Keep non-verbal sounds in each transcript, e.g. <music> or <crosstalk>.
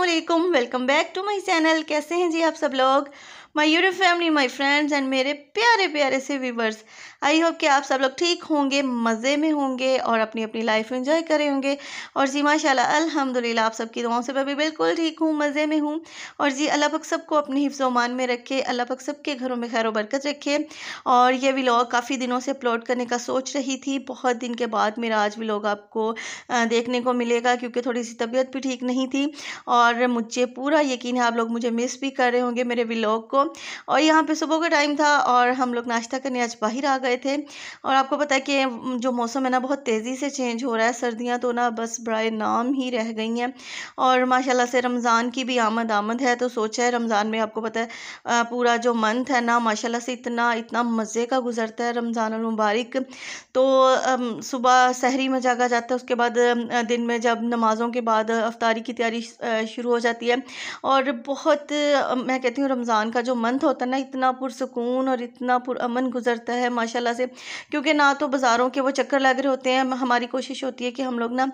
Aslam welcome back to my channel कैसे हैं जी आप सब लोग my YouTube family my friends and मेरे प्यारे प्यारे से व्यूवर्स आई होप कि आप सब लोग ठीक होंगे मज़े में होंगे और अपनी अपनी लाइफ एंजॉय करें होंगे और जी माशा अलहमदिल्ला आप सबकी दुआओं से मैं भी बिल्कुल ठीक हूँ मज़े में हूँ और जी अल्लाह पाक सबको अपने हिफ्जोमान में रखे अल्लाह पाक सबके घरों में खैर बरकत रखे और यह व्लाग काफ़ी दिनों से अपलोड करने का सोच रही थी बहुत दिन के बाद मेरा आज व्लॉग आपको देखने को मिलेगा क्योंकि थोड़ी सी तबीयत भी ठीक नहीं थी और मुझे पूरा यकीन है आप लोग मुझे मिस भी कर रहे होंगे मेरे व्लॉग को को और यहाँ पे सुबह का टाइम था और हम लोग नाश्ता करने आज बाहर आ गए थे और आपको पता है कि जो मौसम है ना बहुत तेज़ी से चेंज हो रहा है सर्दियाँ तो ना बस बड़ा नाम ही रह गई हैं और माशाल्लाह से रमज़ान की भी आमद आमद है तो सोचा है रमज़ान में आपको पता है पूरा जो मंथ है ना माशाला से इतना इतना मज़े का गुजरता है रमज़ान मुबारक तो सुबह शहरी में जागा जाता है उसके बाद दिन में जब नमाज़ों के बाद अफ्तारी की तैयारी शुरू हो जाती है और बहुत मैं कहती हूँ रमज़ान का जो मंथ होता है ना इतना पुरसकून और इतना अमन गुजरता है माशाल्लाह से क्योंकि ना तो बाज़ारों के वो चक्कर लग रहे होते हैं हमारी कोशिश होती है कि हम लोग ना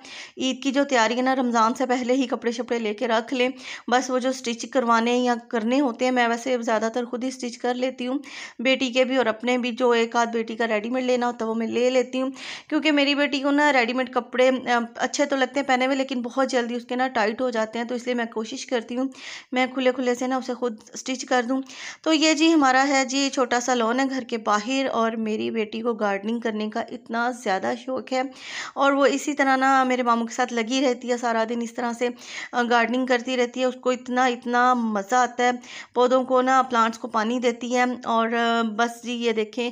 ईद की जो तैयारी है ना रमज़ान से पहले ही कपड़े शपड़े लेके रख लें बस वो जो स्टिच करवाने या करने होते हैं मैं वैसे ज़्यादातर खुद ही स्टिच कर लेती हूँ बेटी के भी और अपने भी जो एक आध बेटी का रेडीमेड लेना होता है वो मैं ले लेती हूँ क्योंकि मेरी बेटी को ना रेडीमेड कपड़े अच्छे तो लगते हैं पहने हुए लेकिन बहुत जल्दी उसके ना टाइट हो जाते हैं तो इसलिए मैं कोशिश करती हूँ मैं खुले खुले से ना उसे खुद स्टिच कर दूँ तो ये जी हमारा है जी छोटा सा लोन है घर के बाहर और मेरी बेटी को गार्डनिंग करने का इतना ज़्यादा शौक़ है और वो इसी तरह ना मेरे मामू के साथ लगी रहती है सारा दिन इस तरह से गार्डनिंग करती रहती है उसको इतना इतना मज़ा आता है पौधों को ना प्लांट्स को पानी देती है और बस जी ये देखें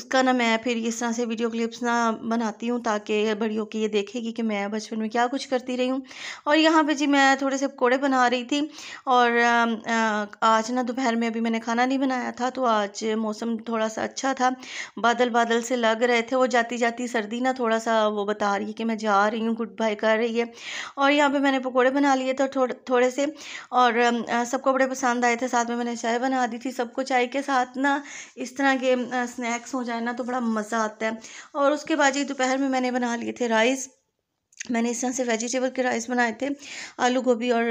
उसका ना मैं फिर इस तरह से वीडियो क्लिप्स ना बनाती हूँ ताकि बड़ी होकर ये देखेगी कि मैं बचपन में क्या कुछ करती रही हूँ और यहाँ पे जी मैं थोड़े से पकौड़े बना रही थी और आज ना दोपहर में अभी मैंने खाना नहीं बनाया था तो आज मौसम थोड़ा सा अच्छा था बादल बादल से लग रहे थे वो जाती जाती सर्दी ना थोड़ा सा वो बता रही है कि मैं जा रही हूँ गुड बाय कर रही है और यहाँ पर मैंने पकौड़े बना लिए थे थोड़े थोड़े से और सबको बड़े पसंद आए थे साथ में मैंने चाय बना दी थी सबको चाय के साथ ना इस तरह के स्नैक्स हो जाए ना तो बड़ा मज़ा आता है और उसके बाद ही दोपहर में मैंने बना लिए थे राइस मैंने इस तरह से वेजिटेबल के राइस बनाए थे आलू गोभी और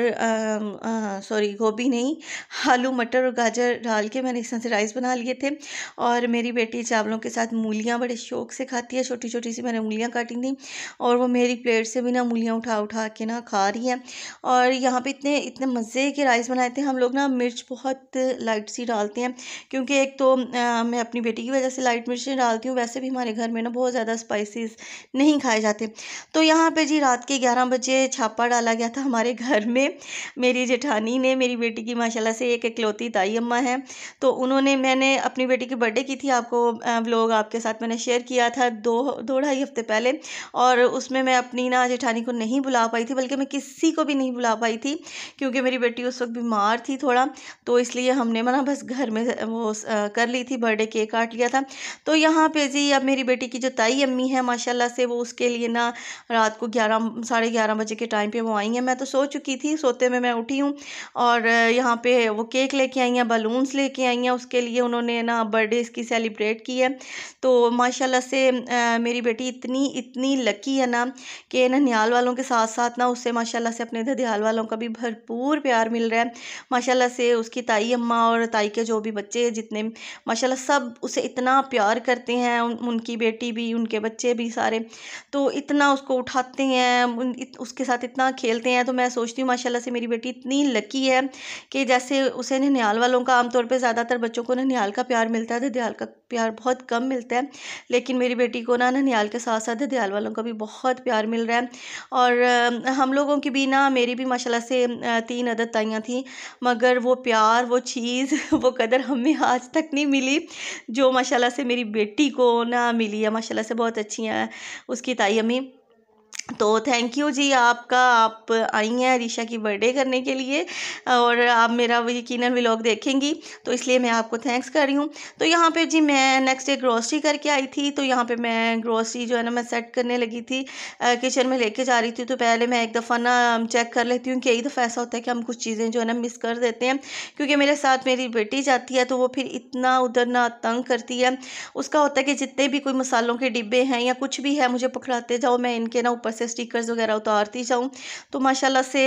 सॉरी गोभी नहीं आलू मटर और गाजर डाल के मैंने इस तरह से राइस बना लिए थे और मेरी बेटी चावलों के साथ मूलियाँ बड़े शौक से खाती है छोटी छोटी सी मैंने मूलियाँ काटी थी और वो मेरी प्लेट से भी ना मूलियाँ उठा उठा के ना खा रही हैं और यहाँ पर इतने इतने मज़े के राइस बनाए थे हम लोग ना मिर्च बहुत लाइट सी डालते हैं क्योंकि एक तो आ, मैं अपनी बेटी की वजह से लाइट मिर्च डालती हूँ वैसे भी हमारे घर में ना बहुत ज़्यादा स्पाइसिस नहीं खाए जाते तो यहाँ पर बजे रात के ग्यारह बजे छापा डाला गया था हमारे घर में मेरी जेठानी ने मेरी बेटी की माशाल्लाह से एक इकलौती ताई अम्मा है तो उन्होंने मैंने अपनी बेटी की बर्थडे की थी आपको व्लॉग आपके साथ मैंने शेयर किया था दो दो ढाई हफ्ते पहले और उसमें मैं अपनी ना जेठानी को नहीं बुला पाई थी बल्कि मैं किसी को भी नहीं बुला पाई थी क्योंकि मेरी बेटी उस वक्त बीमार थी थोड़ा तो इसलिए हमने ना बस घर में वो कर ली थी बर्थडे केक काट लिया था तो यहाँ पे जी अब मेरी बेटी की जो ताई अम्मी है माशाल्लाह से वो उसके लिए ना रात को ग्यारह साढ़े ग्यारह बजे के टाइम पे वो आई हैं मैं तो सो चुकी थी सोते में मैं उठी हूँ और यहाँ पे वो केक लेके आई हैं बलून्स लेके आई हैं उसके लिए उन्होंने ना बर्थडे इसकी सेलिब्रेट की है तो माशाल्लाह से आ, मेरी बेटी इतनी इतनी लकी है ना कि ननियाल वालों के साथ साथ ना उससे माशाला से अपने ददियाल वालों का भी भरपूर प्यार मिल रहा है माशाला से उसकी ताई अम्मा और ताई के जो भी बच्चे हैं जितने माशाला सब उसे इतना प्यार करते हैं उनकी बेटी भी उनके बच्चे भी सारे तो इतना उसको उठाते करते हैं उसके साथ इतना खेलते हैं तो मैं सोचती हूँ माशाल्लाह से मेरी बेटी इतनी लकी है कि जैसे उसे ननिहाल वालों का आमतौर पर ज़्यादातर बच्चों को ननिहाल का प्यार मिलता है तो ददयाल का प्यार बहुत कम मिलता है लेकिन मेरी बेटी को ना ननिहाल के साथ साथ ददयाल वालों का भी बहुत प्यार मिल रहा है और हम लोगों की भी ना मेरी भी माशाल्लाह से तीन अदद ताइयाँ थी मगर वो प्यार वो चीज़ <laughs> वो कदर हमें आज तक नहीं मिली जो माशाल्लाह से मेरी बेटी को ना मिली है माशाल्लाह से बहुत अच्छी हैं उसकी ताई अम्मी तो थैंक यू जी आपका आप आई हैं रिशा की बर्थडे करने के लिए और आप मेरा यकीन व्लॉग देखेंगी तो इसलिए मैं आपको थैंक्स कर रही हूँ तो यहाँ पे जी मैं नेक्स्ट डे ग्रॉसरी करके आई थी तो यहाँ पे मैं ग्रॉसरी जो है ना मैं सेट करने लगी थी किचन में लेके जा रही थी तो पहले मैं एक दफ़ा ना चेक कर लेती हूँ कई दफ़ा ऐसा होता है कि हम कुछ चीज़ें जो है ना मिस कर देते हैं क्योंकि मेरे साथ मेरी बेटी जाती है तो वो फिर इतना उधर ना तंग करती है उसका होता है कि जितने भी कोई मसालों के डिब्बे हैं या कुछ भी है मुझे पकड़ाते जाओ मैं इनके ना ऊपर से स्टिकर्स वगैरह उतारती जाऊँ तो माशाल्लाह से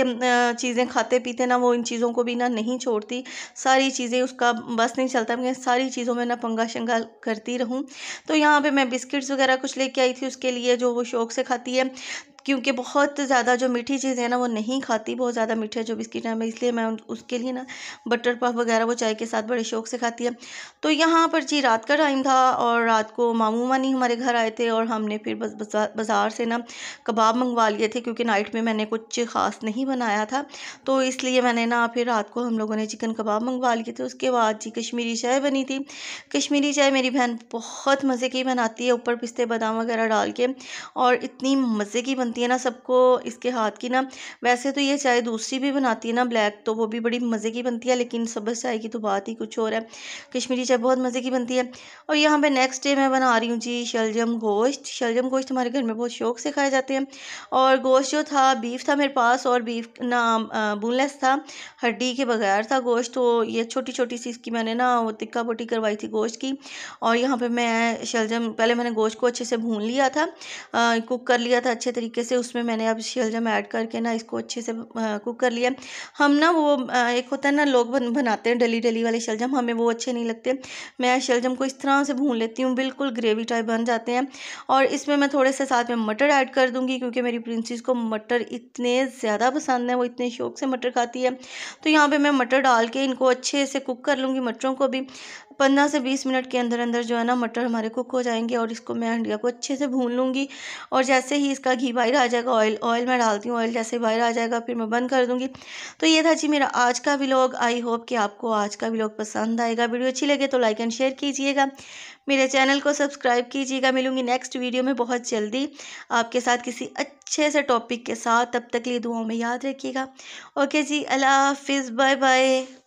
चीज़ें खाते पीते ना वो इन चीज़ों को भी ना नहीं छोड़ती सारी चीज़ें उसका बस नहीं चलता मैं सारी चीज़ों में ना पंगा शंगा करती रहूँ तो यहाँ पर मैं बिस्किट्स वगैरह कुछ लेके आई थी उसके लिए जो वो शौक से खाती है क्योंकि बहुत ज़्यादा जो मीठी चीज़ है ना वो नहीं खाती बहुत ज़्यादा मीठा जो बिस्किट है मैं इसलिए मैं उसके लिए ना बटर पफ वगैरह वो चाय के साथ बड़े शौक से खाती है तो यहाँ पर जी रात का टाइम था और रात को मामू मानी हमारे घर आए थे और हमने फिर बस बाज़ार से ना कबाब मंगवा लिए थे क्योंकि नाइट में मैंने कुछ ख़ास नहीं बनाया था तो इसलिए मैंने ना फिर रात को हम लोगों ने चिकन कबाब मंगवा लिए थे उसके बाद जी कश्मीरी चाय बनी थी कश्मीरी चाय मेरी बहन बहुत मज़े की बनाती है ऊपर पिस्ते बादाम वगैरह डाल के और इतनी मज़े की बनती बनाती है ना सबको इसके हाथ की ना वैसे तो ये चाय दूसरी भी बनाती है ना ब्लैक तो वो भी बड़ी मज़े की बनती है लेकिन सब्ज़ चाय की तो बात ही कुछ और है कश्मीरी चाय बहुत मज़े की बनती है और यहाँ पर नेक्स्ट डे मैं बना रही हूँ जी शलजम गोश्त शलजम गोश्त हमारे घर में बहुत शौक से खाए जाते हैं और गोश्त जो था बीफ था मेरे पास और बीफ ना बोनलेस था हड्डी के बगैर था गोश्त तो ये छोटी छोटी सी इसकी मैंने ना वो तिक्का बोटी करवाई थी गोश्त की और यहाँ पर मैं शलजम पहले मैंने गोश्त को अच्छे से भून लिया था कुक कर लिया था अच्छे तरीके तरीके से उसमें मैंने अब शलजम ऐड करके ना इसको अच्छे से कुक कर लिया हम ना वो एक होता है ना लोग बन, बनाते हैं डली डली वाले शलजम हमें वो अच्छे नहीं लगते मैं शलजम को इस तरह से भून लेती हूँ बिल्कुल ग्रेवी टाइप बन जाते हैं और इसमें मैं थोड़े से साथ में मटर ऐड कर दूँगी क्योंकि मेरी प्रिंसिस को मटर इतने ज़्यादा पसंद है वो इतने शौक से मटर खाती है तो यहाँ पर मैं मटर डाल के इनको अच्छे से कुक कर लूँगी मटरों को भी पंद्रह से बीस मिनट के अंदर अंदर जो है ना मटर हमारे कुक हो जाएंगे और इसको मैं हंडिया को अच्छे से भून लूँगी और जैसे ही इसका घी बाहर आ जाएगा ऑयल ऑयल मैं डालती हूँ ऑयल जैसे बाहर आ जाएगा फिर मैं बंद कर दूँगी तो ये था जी मेरा आज का व्लॉग आई होप कि आपको आज का व्लॉग पसंद आएगा वीडियो अच्छी लगे तो लाइक एंड शेयर कीजिएगा मेरे चैनल को सब्सक्राइब कीजिएगा मिलूंगी नेक्स्ट वीडियो में बहुत जल्दी आपके साथ किसी अच्छे से टॉपिक के साथ तब तक लिए दुआओं में याद रखिएगा ओके जी अल्लाह हाफिज़ बाय बाय